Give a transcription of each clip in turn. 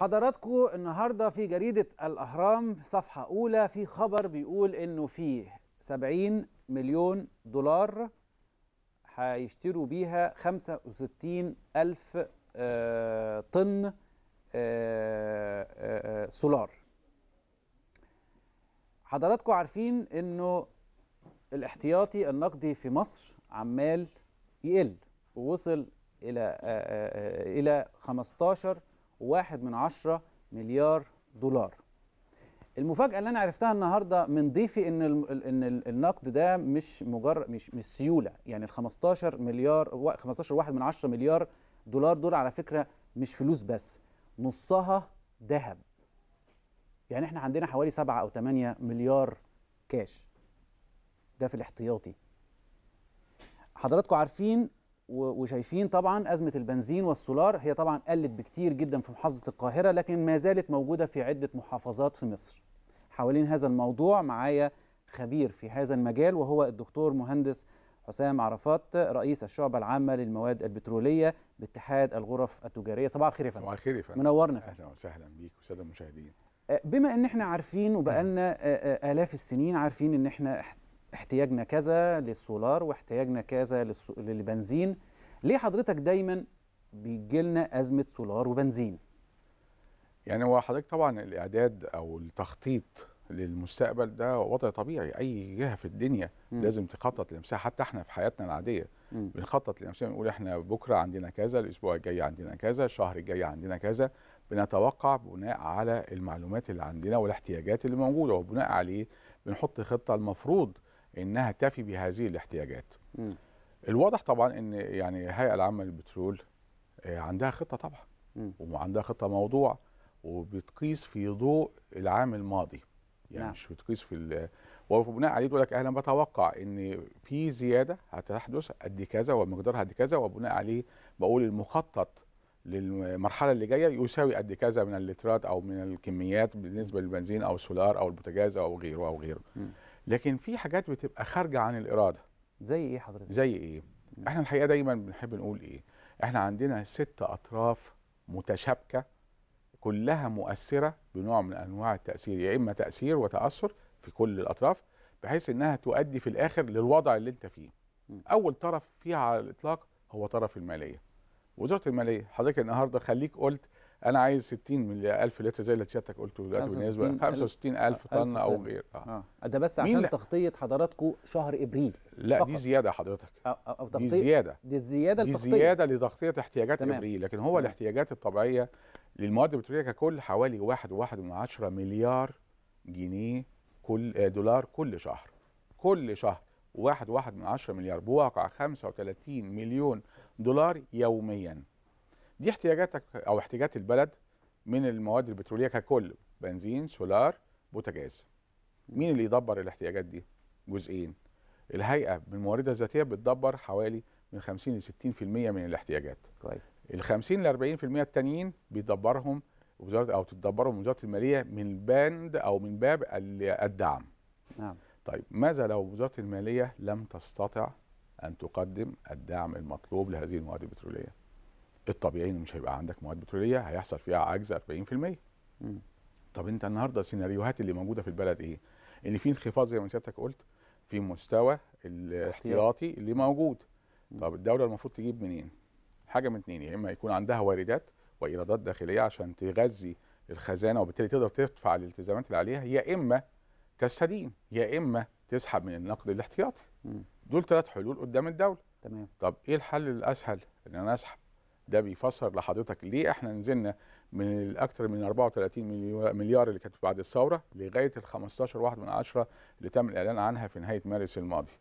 حضراتكم النهارده في جريده الاهرام صفحه اولى في خبر بيقول انه في 70 مليون دولار هيشتروا بيها 65 الف آه، طن آه، آه، سولار حضراتكم عارفين انه الاحتياطي النقدي في مصر عمال يقل ووصل الى الى 15 واحد من عشرة مليار دولار المفاجأة اللي أنا عرفتها النهاردة من ضيفي إن إن النقد ده مش مجرد مش مش سيولة يعني ال 15 مليار 15 واحد من عشرة مليار دولار دول على فكرة مش فلوس بس نصها ذهب يعني إحنا عندنا حوالي 7 أو 8 مليار كاش ده في الاحتياطي حضراتكم عارفين وشايفين طبعا أزمة البنزين والسولار هي طبعا قلت بكتير جدا في محافظة القاهرة لكن ما زالت موجودة في عدة محافظات في مصر حوالين هذا الموضوع معايا خبير في هذا المجال وهو الدكتور مهندس حسام عرفات رئيس الشعبة العامة للمواد البترولية باتحاد الغرف التجارية صباح الخير يا فندم صباح الخير يا فندم منورنا اهلا وسهلا بيك وسادة المشاهدين أه، بما ان احنا عارفين وبقالنا أه، أه، آلاف السنين عارفين ان احنا احتياجنا كذا للسولار واحتياجنا كذا للبنزين ليه حضرتك دايما بيجي لنا ازمه سولار وبنزين يعني هو حضرتك طبعا الاعداد او التخطيط للمستقبل ده وضع طبيعي اي جهه في الدنيا م. لازم تخطط لنفسها حتى احنا في حياتنا العاديه م. بنخطط لنفسها بنقول احنا بكره عندنا كذا الاسبوع الجاي عندنا كذا الشهر الجاي عندنا كذا بنتوقع بناء على المعلومات اللي عندنا والاحتياجات اللي موجوده وبناء عليه بنحط خطه المفروض انها تفي بهذه الاحتياجات م. الواضح طبعا ان يعني الهيئه العامه للبترول آه، عندها خطه طبعا م. وعندها خطه موضوع وبتقيس في ضوء العام الماضي يعني نعم. مش بتقيس في وبناء عليه تقول لك انا بتوقع ان في زياده هتحدث قد كذا ومقدارها قد كذا وبناء عليه بقول المخطط للمرحله اللي جايه يساوي قد كذا من اللترات او من الكميات بالنسبه للبنزين او السولار او البوتاجاز او غيره او غيره. لكن في حاجات بتبقى خارجه عن الاراده زي ايه حضرتك زي ايه احنا الحقيقه دايما بنحب نقول ايه احنا عندنا ست اطراف متشابكه كلها مؤثره بنوع من انواع التاثير يا اما تاثير وتاثر في كل الاطراف بحيث انها تؤدي في الاخر للوضع اللي انت فيه اول طرف فيها على الاطلاق هو طرف الماليه وزاره الماليه حضرتك النهارده خليك قلت انا عايز 60 الف لتر زي اللي سيادتك قلته دلوقتي بالنسبه 65000 طن او غير اه ده بس عشان تغطيه حضراتكم شهر ابريل لا فقط. دي زياده حضرتك أو أو دي زياده دي الزياده دي التغطيه دي زياده لتغطيه احتياجات تمام. ابريل لكن هو الاحتياجات الطبيعيه للمواد البتروليه ككل حوالي 1.1 واحد واحد مليار جنيه كل آه، دولار كل شهر كل شهر 1.1 واحد واحد مليار بواقع 35 مليون دولار يوميا دي احتياجاتك او احتياجات البلد من المواد البتروليه ككل بنزين سولار بوتاجاز مين اللي يدبر الاحتياجات دي جزئين الهيئه بالموارده الذاتيه بتدبر حوالي من 50 ل 60% من الاحتياجات كويس ال 50 ل 40% التانيين بيدبرهم وزاره او تدبرهم وزاره الماليه من باند او من باب الدعم نعم طيب ماذا لو وزاره الماليه لم تستطع ان تقدم الدعم المطلوب لهذه المواد البتروليه الطبيعي انه مش هيبقى عندك مواد بتروليه هيحصل فيها عجز 40% م. طب انت النهارده السيناريوهات اللي موجوده في البلد ايه؟ ان في انخفاض زي ما سيادتك قلت في مستوى الاحتياطي اللي موجود م. طب الدوله المفروض تجيب منين؟ حاجه من اتنين يا اما يكون عندها واردات وايرادات داخليه عشان تغذي الخزانه وبالتالي تقدر تدفع الالتزامات اللي عليها يا اما تستدين يا اما تسحب من النقد الاحتياطي م. دول ثلاث حلول قدام الدوله تمام طب ايه الحل الاسهل ان انا اسحب ده بيفسر لحضرتك ليه احنا نزلنا من اكثر من 34 مليار اللي كانت بعد الثوره لغايه ال 15 واحد من عشرة اللي تم الاعلان عنها في نهايه مارس الماضي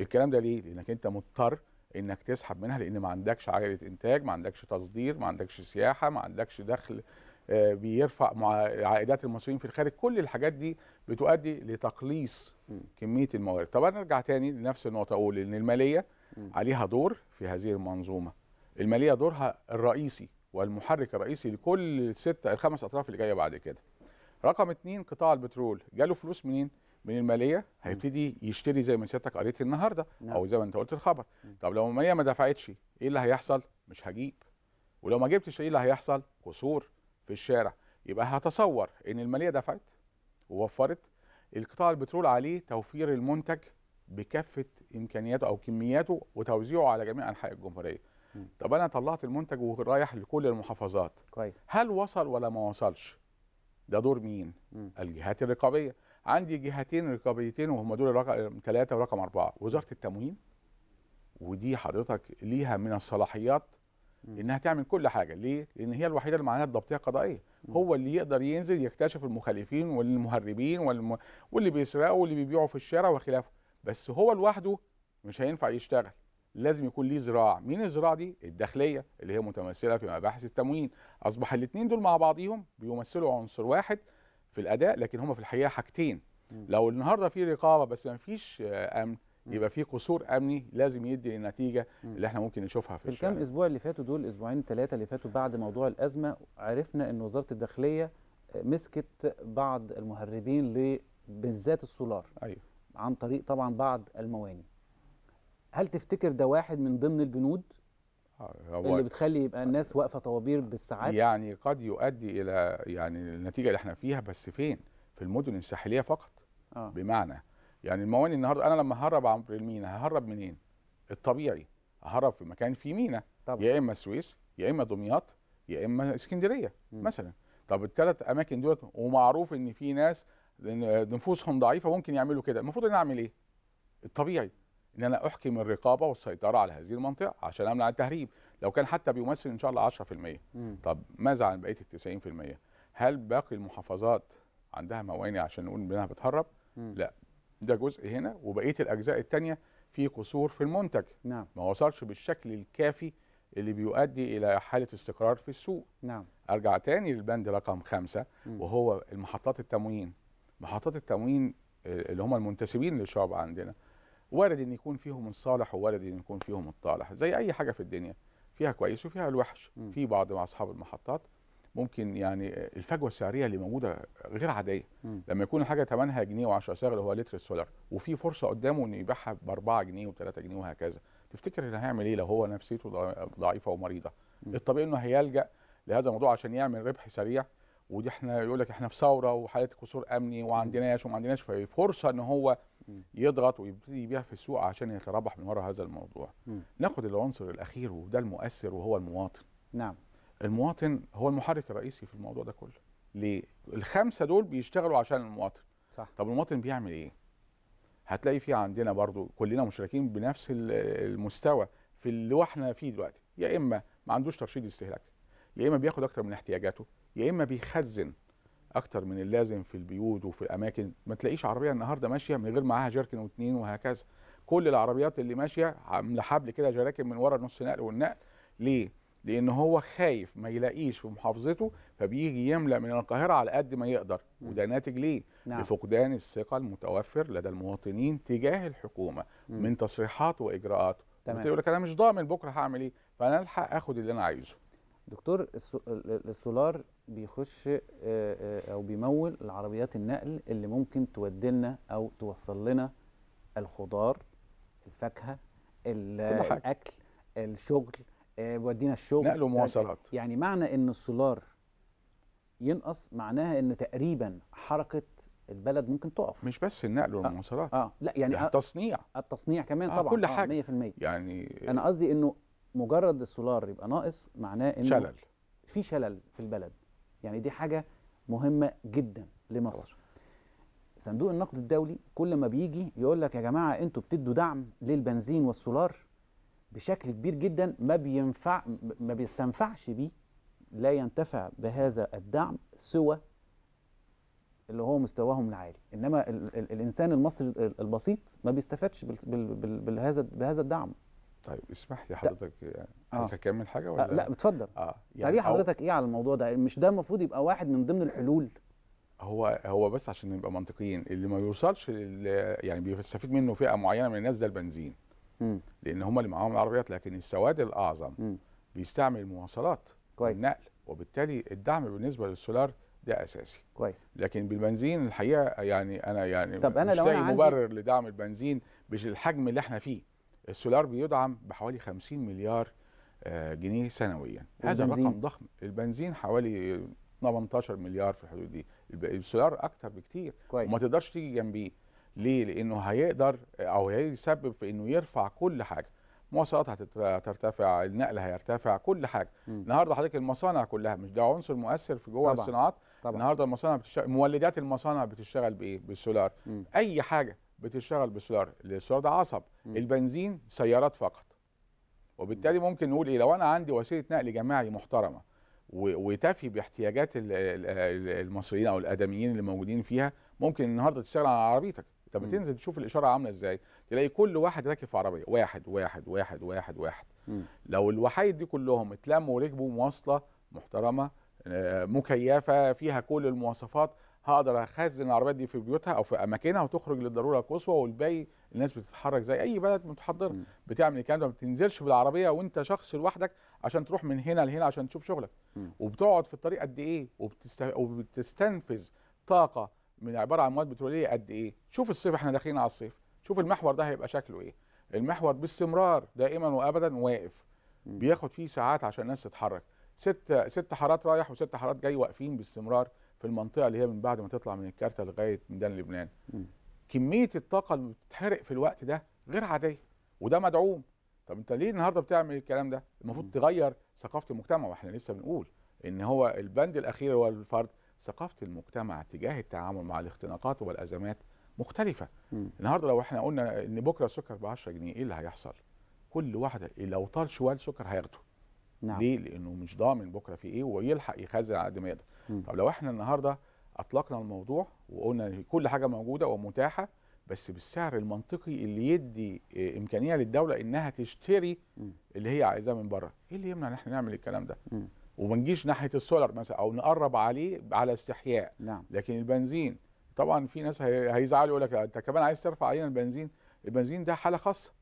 الكلام ده ليه لانك انت مضطر انك تسحب منها لان ما عندكش عجله انتاج ما عندكش تصدير ما عندكش سياحه ما عندكش دخل آه، بيرفع عائدات المصريين في الخارج كل الحاجات دي بتؤدي لتقليص كميه الموارد طب انا ارجع تاني لنفس النقطه اقول ان الماليه عليها دور في هذه المنظومه الماليه دورها الرئيسي والمحرك الرئيسي لكل السته الخمس اطراف اللي جايه بعد كده. رقم اثنين قطاع البترول جاله فلوس منين؟ من الماليه هيبتدي يشتري زي ما سيادتك قريت النهارده نعم. او زي ما انت قلت الخبر طب لو الماليه ما دفعتش ايه اللي هيحصل؟ مش هجيب ولو ما جبتش ايه اللي هيحصل؟ قصور في الشارع يبقى هتصور ان الماليه دفعت ووفرت القطاع البترول عليه توفير المنتج بكافه امكانياته او كمياته وتوزيعه على جميع انحاء الجمهوريه طب انا طلعت المنتج ورايح لكل المحافظات كويس هل وصل ولا ما وصلش ده دور مين م. الجهات الرقابيه عندي جهتين رقابيتين وهم دول رقم ثلاثه ورقم اربعه وزاره التموين ودي حضرتك ليها من الصلاحيات انها تعمل كل حاجه ليه لان هي الوحيده اللي معناها الضبطيه القضائيه هو اللي يقدر ينزل يكتشف المخالفين والمهربين والم... واللي بيسرقوا واللي بيبيعوا في الشارع وخلافه بس هو لوحده مش هينفع يشتغل لازم يكون ليه ذراع مين الذراع دي الداخليه اللي هي متمثله في مباحث التموين اصبح الاثنين دول مع بعضيهم بيمثلوا عنصر واحد في الاداء لكن هما في الحقيقه حاجتين لو النهارده في رقابه بس ما فيش آه، امن يبقى في قصور امني لازم يدي النتيجه اللي احنا ممكن نشوفها في, في الكام اسبوع اللي فاتوا دول اسبوعين ثلاثه اللي فاتوا بعد موضوع الازمه عرفنا ان وزاره الداخليه آه، مسكت بعض المهربين بالذات السولار أيوه. عن طريق طبعا بعض المواني هل تفتكر ده واحد من ضمن البنود آه، اللي بتخلي يبقى الناس واقفه طوابير بالساعات يعني قد يؤدي الى يعني النتيجه اللي احنا فيها بس فين في المدن الساحليه فقط آه. بمعنى يعني المواني النهارده انا لما ههرب عن المينا ههرب منين الطبيعي ههرب في مكان فيه مينا طبعا. يا اما السويس يا اما دمياط يا اما اسكندريه م. مثلا طب الثلاث اماكن دول ومعروف ان في ناس نفوسهم ضعيفه ممكن يعملوا كده المفروض ان اعمل ايه الطبيعي ان انا احكم الرقابه والسيطره على هذه المنطقه عشان امنع التهريب لو كان حتى بيمثل ان شاء الله 10% م. طب ماذا عن بقيه ال 90% هل باقي المحافظات عندها موانع عشان نقول انها بتهرب م. لا ده جزء هنا وبقيه الاجزاء الثانيه في قصور في المنتج نعم. ما وصلش بالشكل الكافي اللي بيؤدي الى حاله استقرار في السوق نعم ارجع تاني للبند رقم خمسة م. وهو المحطات التموين محطات التموين اللي هم المنتسبين للشعب عندنا وارد ان يكون فيهم الصالح ووارد ان يكون فيهم الطالح زي اي حاجه في الدنيا فيها كويس وفيها الوحش م. في بعض مع اصحاب المحطات ممكن يعني الفجوه السعريه اللي موجوده غير عاديه م. لما يكون الحاجه ثمنها جنيه و10 سعر اللي هو لتر السولار وفي فرصه قدامه انه يبيعها ب 4 جنيه و3 جنيه وهكذا تفتكر انه هيعمل ايه لو هو نفسيته ضعيفه ومريضه م. الطبيعي انه هيلجا لهذا الموضوع عشان يعمل ربح سريع ودي احنا يقول لك احنا في ثوره وحاله قصور امني وعندناش وما عندناش ففرصه ان هو يضغط ويبتدي يبيع في السوق عشان يتربح من وراء هذا الموضوع م. ناخد العنصر الاخير وده المؤثر وهو المواطن نعم المواطن هو المحرك الرئيسي في الموضوع ده كله ليه الخمسه دول بيشتغلوا عشان المواطن صح طب المواطن بيعمل ايه هتلاقي في عندنا برضو كلنا مشتركين بنفس المستوى في اللي احنا فيه دلوقتي يا اما ما عندوش ترشيد استهلاك يا اما بياخد اكتر من احتياجاته يا اما بيخزن اكتر من اللازم في البيوت وفي الاماكن ما تلاقيش عربيه النهارده ماشيه من غير معاها جيركن واثنين وهكذا كل العربيات اللي ماشيه عامله حبل كده جراكن من ورا نص نقل والنقل ليه لان هو خايف ما يلاقيش في محافظته فبيجي يملا من القاهره على قد ما يقدر وده ناتج ليه نعم. لفقدان الثقه المتوفر لدى المواطنين تجاه الحكومه مم. من تصريحات واجراءات تمام يقول لك انا مش ضامن بكره هعمل ايه فانا الحق اخد اللي انا عايزه دكتور السولار بيخش او بيمول العربيات النقل اللي ممكن تودي لنا او توصل لنا الخضار الفاكهه الاكل الشغل بيودينا الشغل نقل ومواصلات طيب، يعني معنى ان السولار ينقص معناها ان تقريبا حركه البلد ممكن تقف مش بس النقل آه. والمواصلات آه. اه لا يعني, يعني التصنيع التصنيع كمان آه طبعا كل آه، حاجه آه 100% يعني انا قصدي انه مجرد السولار يبقى ناقص معناه انه شلل في شلل في البلد يعني دي حاجه مهمه جدا لمصر صندوق النقد الدولي كل ما بيجي يقول لك يا جماعه انتوا بتدوا دعم للبنزين والسولار بشكل كبير جدا ما بينفع ما بيستنفعش بيه لا ينتفع بهذا الدعم سوى اللي هو مستواهم العالي انما ال ال الانسان المصري البسيط ما بيستفادش بهذا بهذا الدعم طيب اسمح لي حضرتك يعني آه. هكمل حاجه ولا آه لا بتفضل اه يعني تعليق حضرتك ايه على الموضوع ده مش ده المفروض يبقى واحد من ضمن الحلول هو هو بس عشان نبقى منطقيين اللي ما بيوصلش يعني بيستفيد منه فئه معينه من الناس ده البنزين م. لان هم اللي معاهم العربيات لكن السواد الاعظم م. بيستعمل المواصلات كويس النقل وبالتالي الدعم بالنسبه للسولار ده اساسي كويس لكن بالبنزين الحقيقه يعني انا يعني طب انا مش لو لاقي مبرر لدعم البنزين بالحجم اللي احنا فيه السولار بيدعم بحوالي 50 مليار آه، جنيه سنويا هذا رقم ضخم البنزين حوالي 18 مليار في الحدود دي السولار اكتر بكتير وما تقدرش تيجي جنبيه ليه لانه هيقدر او هيسبب في انه يرفع كل حاجه مواصلات هترتفع النقل هيرتفع كل حاجه م. النهارده حضرتك المصانع كلها مش ده عنصر مؤثر في جوه الصناعات طبعا. النهارده المصانع بتشتغل مولدات المصانع بتشتغل بايه بالسولار م. اي حاجه بتشتغل بسولار السولار ده عصب م. البنزين سيارات فقط وبالتالي ممكن نقول ايه لو انا عندي وسيله نقل جماعي محترمه وتفي باحتياجات المصريين او الادميين اللي موجودين فيها ممكن النهارده تشتغل على عربيتك طب م. تنزل تشوف الاشاره عامله ازاي تلاقي كل واحد راكب في عربيه واحد واحد واحد واحد واحد م. لو الوحايد دي كلهم اتلموا وركبوا مواصله محترمه آه، مكيفه فيها كل المواصفات هقدر اخزن العربيات دي في بيوتها او في اماكنها وتخرج للضروره القصوى والباقي الناس بتتحرك زي اي بلد متحضره بتعمل الكلام ده ما بتنزلش بالعربيه وانت شخص لوحدك عشان تروح من هنا لهنا عشان تشوف شغلك وبتقعد في الطريق قد ايه وبتست... وبتستنفذ طاقه من عباره عن مواد بتروليه قد ايه شوف الصيف احنا داخلين على الصيف شوف المحور ده هيبقى شكله ايه المحور باستمرار دائما وابدا واقف بياخد فيه ساعات عشان الناس تتحرك ست ست حارات رايح وست حارات جاي واقفين باستمرار في المنطقه اللي هي من بعد ما تطلع من الكارته لغايه ميدان لبنان م. كميه الطاقه اللي بتتحرق في الوقت ده غير عاديه وده مدعوم طب انت ليه النهارده بتعمل الكلام ده المفروض تغير ثقافه المجتمع واحنا لسه بنقول ان هو البند الاخير هو الفرد ثقافه المجتمع تجاه التعامل مع الاختناقات والازمات مختلفه م. النهارده لو احنا قلنا ان بكره السكر ب 10 جنيه ايه اللي هيحصل كل واحده لو طال شوال سكر هياخده نعم. ليه لانه مش ضامن بكره في ايه ويلحق يخزن على قد ما يقدر طب لو احنا النهارده اطلقنا الموضوع وقلنا كل حاجه موجوده ومتاحه بس بالسعر المنطقي اللي يدي آه، امكانيه للدوله انها تشتري اللي هي عايزاه من بره ايه اللي يمنع ان احنا نعمل الكلام ده وما نجيش ناحيه السولر مثلا او نقرب عليه على استحياء نعم. لكن البنزين طبعا في ناس هيزعلوا يقول لك انت كمان عايز ترفع علينا البنزين البنزين ده حاله خاصه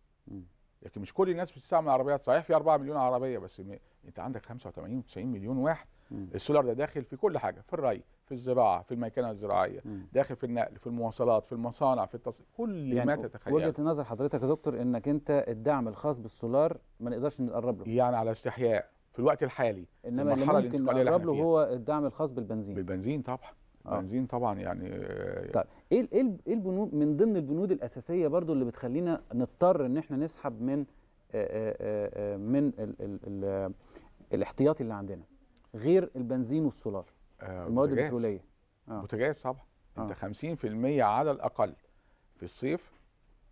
لكن مش كل الناس بتستعمل عربيات صحيح في 4 مليون عربيه بس انت عندك 85 و90 مليون واحد مم. السولار ده دا داخل في كل حاجه في الري في الزراعه في الميكنه الزراعيه مم. داخل في النقل في المواصلات في المصانع في التصنيع كل يعني ما تتخيل وجهه نظر حضرتك يا دكتور انك انت الدعم الخاص بالسولار ما نقدرش نقرب له يعني على استحياء في الوقت الحالي انما اللي ممكن نقرب له هو الدعم الخاص بالبنزين بالبنزين طبعا آه. بنزين طبعا يعني آه، طيب ايه إيه, ايه البنود من ضمن البنود الاساسيه برضو اللي بتخلينا نضطر ان احنا نسحب من آه، من الـ الـ الـ الاحتياطي اللي عندنا غير البنزين والسولار آه المواد البتروليه آه. بوتاجاز طبعا آه. انت 50% على الاقل في الصيف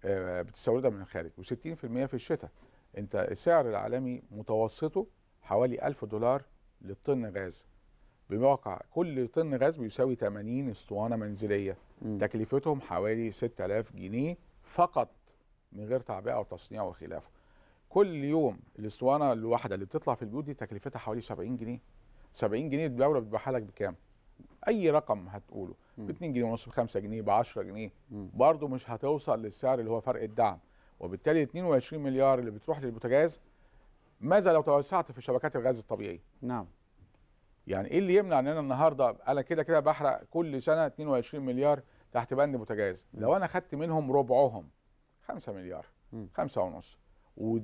بتستوردها من الخارج و60% في الشتاء انت السعر العالمي متوسطه حوالي 1000 دولار للطن غاز بموقع كل طن غاز بيساوي 80 اسطوانه منزليه م. تكلفتهم حوالي 6000 جنيه فقط من غير تعبئه وتصنيع وخلافه كل يوم الاسطوانه الواحده اللي بتطلع في البيوت دي تكلفتها حوالي 70 جنيه 70 جنيه الدوله بتبيعها لك بكام اي رقم هتقوله ب 2 جنيه ونص ب 5 جنيه ب 10 جنيه برضه مش هتوصل للسعر اللي هو فرق الدعم وبالتالي 22 مليار اللي بتروح للبوتاجاز ماذا لو توسعت في شبكات الغاز الطبيعي نعم يعني ايه اللي يمنع ان انا النهارده انا كده كده بحرق كل سنه 22 مليار تحت بند بوتاجاز لو انا خدت منهم ربعهم 5 مليار 5 ونص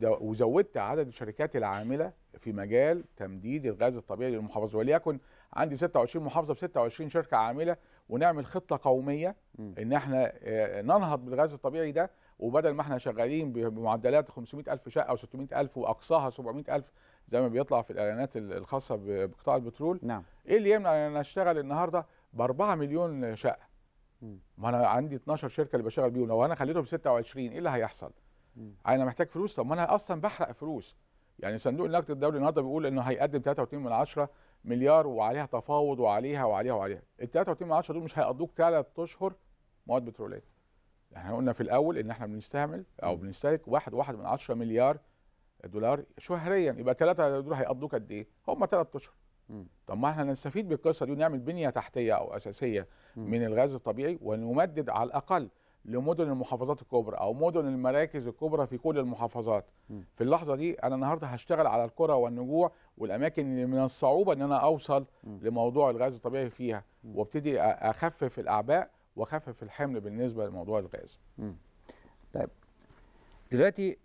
وزودت عدد الشركات العامله في مجال تمديد الغاز الطبيعي للمحافظه وليكن عندي 26 محافظه ب 26 شركه عامله ونعمل خطه قوميه ان احنا آه، ننهض بالغاز الطبيعي ده وبدل ما احنا شغالين بمعدلات 500 ألف شقة أو 600 ألف وأقصاها 700 ألف زي ما بيطلع في الاعلانات الخاصه بقطاع البترول نعم ايه اللي يمنع ان انا اشتغل النهارده ب 4 مليون شقه ما انا عندي 12 شركه اللي بشتغل بيهم لو انا خليتهم 26 ايه اللي هيحصل مم. انا محتاج فلوس طب ما انا اصلا بحرق فلوس يعني صندوق النقد الدولي النهارده بيقول انه هيقدم 3.2 من عشرة مليار وعليها تفاوض وعليها وعليها وعليها ال 3.2 من عشرة دول مش هيقضوك ثلاث اشهر مواد بتروليه يعني احنا قلنا في الاول ان احنا بنستعمل او بنستهلك 1.1 من عشرة مليار دولار شهريا يبقى ثلاثه دول هيقضوك قد ايه؟ هم ثلاث اشهر. طب ما احنا نستفيد بالقصه دي ونعمل بنيه تحتيه او اساسيه م. من الغاز الطبيعي ونمدد على الاقل لمدن المحافظات الكبرى او مدن المراكز الكبرى في كل المحافظات. م. في اللحظه دي انا النهارده هشتغل على القرى والنجوع والاماكن اللي من الصعوبه ان انا اوصل م. لموضوع الغاز الطبيعي فيها وابتدي اخفف الاعباء واخفف الحمل بالنسبه لموضوع الغاز. طيب دلوقتي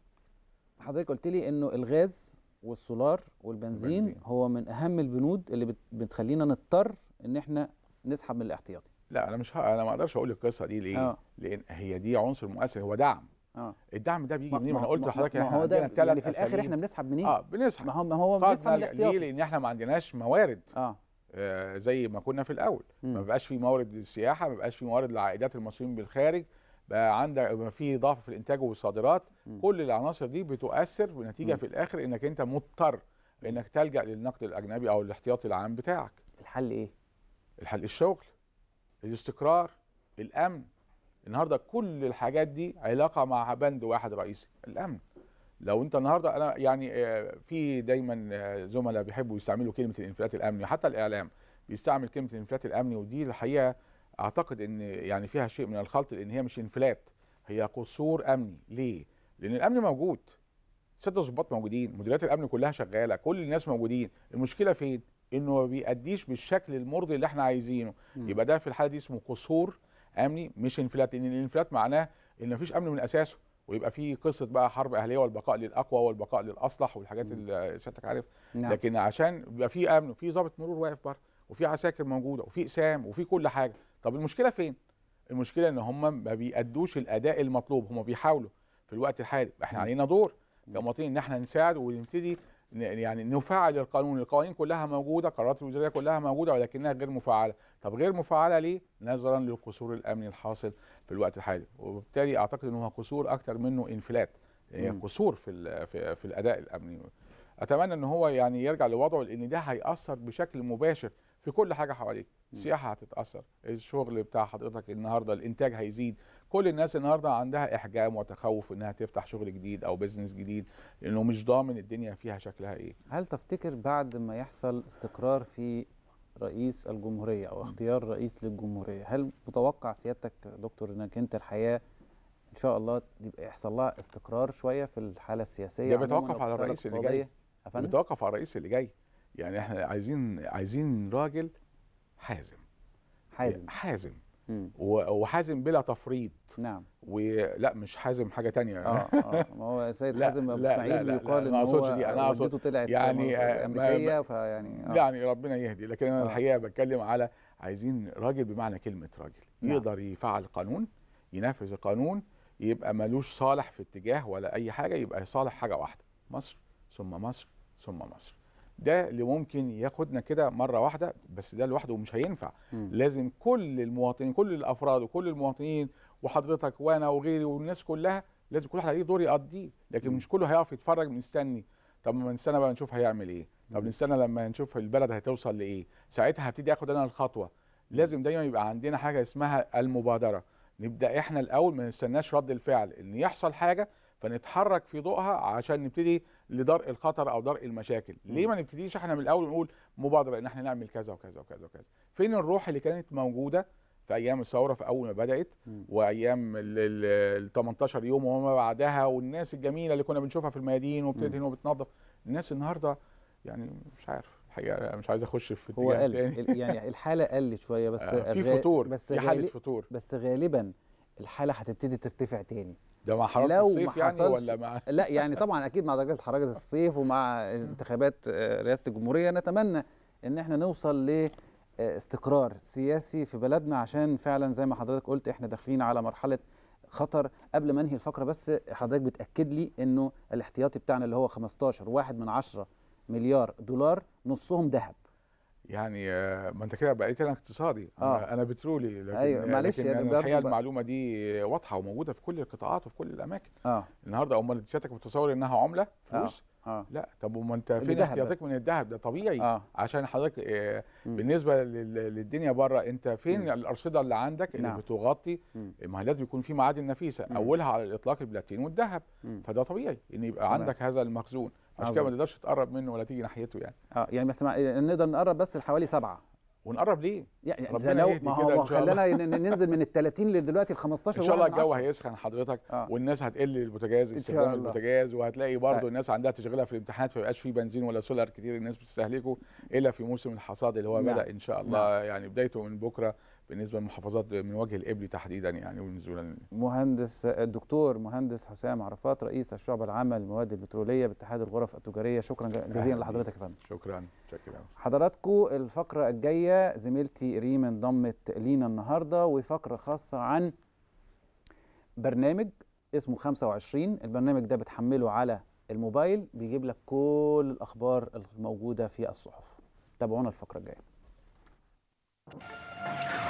حضرتك قلت لي انه الغاز والسولار والبنزين بنزين. هو من اهم البنود اللي بتخلينا نضطر ان احنا نسحب من الاحتياطي لا انا مش انا ما اقدرش اقول القصه دي ليه آه. لان هي دي عنصر مؤثر هو دعم آه. الدعم ده بيجي منين ما انا قلت لحضرتك احنا هو ده يعني في الاخر احنا بنسحب منين اه بنسحب ما هو ما هو بنسحب من الاحتياطي ليه لان احنا ما عندناش موارد آه. آه زي ما كنا في الاول ما بقاش في موارد للسياحه ما بقاش في موارد لعائدات المصريين بالخارج بقى عندك في ضعف في الانتاج والصادرات كل العناصر دي بتؤثر ونتيجه في الاخر انك انت مضطر انك تلجا للنقد الاجنبي او الاحتياطي العام بتاعك الحل ايه الحل الشغل الاستقرار الامن النهارده كل الحاجات دي علاقه مع بند واحد رئيسي الامن لو انت النهارده انا يعني آه، في دايما آه، زملاء بيحبوا يستعملوا كلمه الانفلات الامني حتى الاعلام بيستعمل كلمه الانفلات الامني ودي الحقيقه اعتقد ان يعني فيها شيء من الخلط لان هي مش انفلات هي قصور امني ليه لان الامن موجود ست ظباط موجودين مديريات الامن كلها شغاله كل الناس موجودين المشكله فين انه ما بيأديش بالشكل المرضي اللي احنا عايزينه م. يبقى ده في الحاله دي اسمه قصور امني مش انفلات لان الانفلات معناه ان مفيش امن من اساسه ويبقى في قصه بقى حرب اهليه والبقاء للاقوى والبقاء للاصلح والحاجات اللي سيادتك عارف نعم. لكن عشان يبقى في امن وفي ضابط مرور واقف بره وفي عساكر موجوده وفي اقسام وفي كل حاجه طب المشكله فين المشكله ان هم ما بيأدوش الاداء المطلوب هم بيحاولوا في الوقت الحالي احنا علينا دور كمواطنين ان احنا نساعد ونبتدي يعني نفعل القانون القوانين كلها موجوده قرارات الوزاريه كلها موجوده ولكنها غير مفعله طب غير مفعله ليه نظرا للقصور الامني الحاصل في الوقت الحالي وبالتالي اعتقد ان هو قصور اكتر منه انفلات يعني قصور في, في في الاداء الامني اتمنى ان هو يعني يرجع لوضعه لان ده هياثر بشكل مباشر في كل حاجه حواليك السياحه هتتاثر الشغل بتاع حضرتك النهارده الانتاج هيزيد كل الناس النهارده عندها احجام وتخوف انها تفتح شغل جديد او بزنس جديد لانه مش ضامن الدنيا فيها شكلها ايه هل تفتكر بعد ما يحصل استقرار في رئيس الجمهوريه او اختيار رئيس للجمهوريه هل متوقع سيادتك دكتور انك انت الحياه ان شاء الله يبقى يحصل لها استقرار شويه في الحاله السياسيه ده بيتوقف على الرئيس اللي جاي بيتوقف على الرئيس اللي جاي يعني احنا عايزين عايزين راجل حازم حازم حازم مم. وحازم بلا تفريط نعم ولا مش حازم حاجه تانية اه اه ما هو سيد لا حازم ابو اسماعيل يقال ان هو دي. انا والدته طلعت يعني آه، امريكيه فيعني آه. يعني ربنا يهدي لكن انا آه. الحقيقه بتكلم على عايزين راجل بمعنى كلمه راجل نعم. يقدر يفعل قانون ينفذ قانون يبقى ملوش صالح في اتجاه ولا اي حاجه يبقى صالح حاجه واحده مصر ثم مصر ثم مصر ده اللي ممكن ياخدنا كده مره واحده بس ده لوحده مش هينفع م. لازم كل المواطنين كل الافراد وكل المواطنين وحضرتك وانا وغيري والناس كلها لازم كل واحد عليه دور يقضيه لكن م. مش كله هيقف يتفرج مستني طب ما نستنى بقى نشوف هيعمل ايه طب نستنى لما نشوف البلد هتوصل لايه ساعتها هبتدي اخد انا الخطوه لازم دايما يبقى عندنا حاجه اسمها المبادره نبدا احنا الاول ما نستناش رد الفعل ان يحصل حاجه فنتحرك في ضوءها عشان نبتدي لدرء الخطر او درء المشاكل ليه ما نبتديش احنا من الاول نقول مبادره ان احنا نعمل كذا وكذا وكذا وكذا فين الروح اللي كانت موجوده في ايام الثوره في اول ما بدات وايام ال 18 يوم وما بعدها والناس الجميله اللي كنا بنشوفها في الميادين وبتدهن وبتنظف الناس النهارده يعني مش عارف الحقيقه مش عايز اخش في هو قل تاني. يعني الحاله قلت شويه بس آه في فتور بس في حاله فتور بس غالبا الحاله هتبتدي ترتفع تاني ده مع حراره الصيف يعني ولا مع لا يعني طبعا اكيد مع درجات حراره الصيف ومع انتخابات آه، رئاسه الجمهوريه نتمنى ان احنا نوصل ل آه، استقرار سياسي في بلدنا عشان فعلا زي ما حضرتك قلت احنا داخلين على مرحله خطر قبل ما انهي الفقره بس حضرتك بتاكد لي انه الاحتياطي بتاعنا اللي هو 15 واحد من عشرة مليار دولار نصهم ذهب يعني آه، ما انت كده بقيت إيه انا اقتصادي آه. انا بترولي لكن ايوه آه، معلش لكن يعني الحقيقه المعلومه دي واضحه وموجوده في كل القطاعات وفي كل الاماكن آه. النهارده امال سيادتك متصور انها عمله آه. فلوس آه. آه. لا طب وما انت فين احتياطك من الذهب ده طبيعي آه. عشان حضرتك بالنسبه للدنيا بره انت فين م. الارصده اللي عندك اللي نعم. بتغطي ما لازم يكون في معادن نفيسه م. اولها على الاطلاق البلاتين والذهب فده طبيعي ان يبقى عندك هذا المخزون عشان ما تقدرش تقرب منه ولا تيجي ناحيته يعني اه يعني بس ما... نقدر نقرب بس لحوالي سبعه ونقرب ليه؟ يعني ربنا لو ما هو خلانا ننزل من ال 30 لدلوقتي ال 15 ان شاء الله الجو هيسخن حضرتك آه. والناس هتقل البوتجاز استخدام البوتجاز وهتلاقي برضه آه. الناس عندها تشغيلها في الامتحانات يبقاش في بنزين ولا سولار كتير الناس بتستهلكه الا في موسم الحصاد اللي هو نعم. بدا ان شاء الله نعم. يعني بدايته من بكره بالنسبه للمحافظات من وجه القبلي تحديدا يعني ونزولا مهندس الدكتور مهندس حسام عرفات رئيس الشعبه العامه للمواد البتروليه باتحاد الغرف التجاريه شكرا جزيلا لحضرتك يا فندم شكرا شكرا حضراتكم الفقره الجايه زميلتي ريم انضمت لينا النهارده وفقره خاصه عن برنامج اسمه 25 البرنامج ده بتحمله على الموبايل بيجيب لك كل الاخبار الموجوده في الصحف تابعونا الفقره الجايه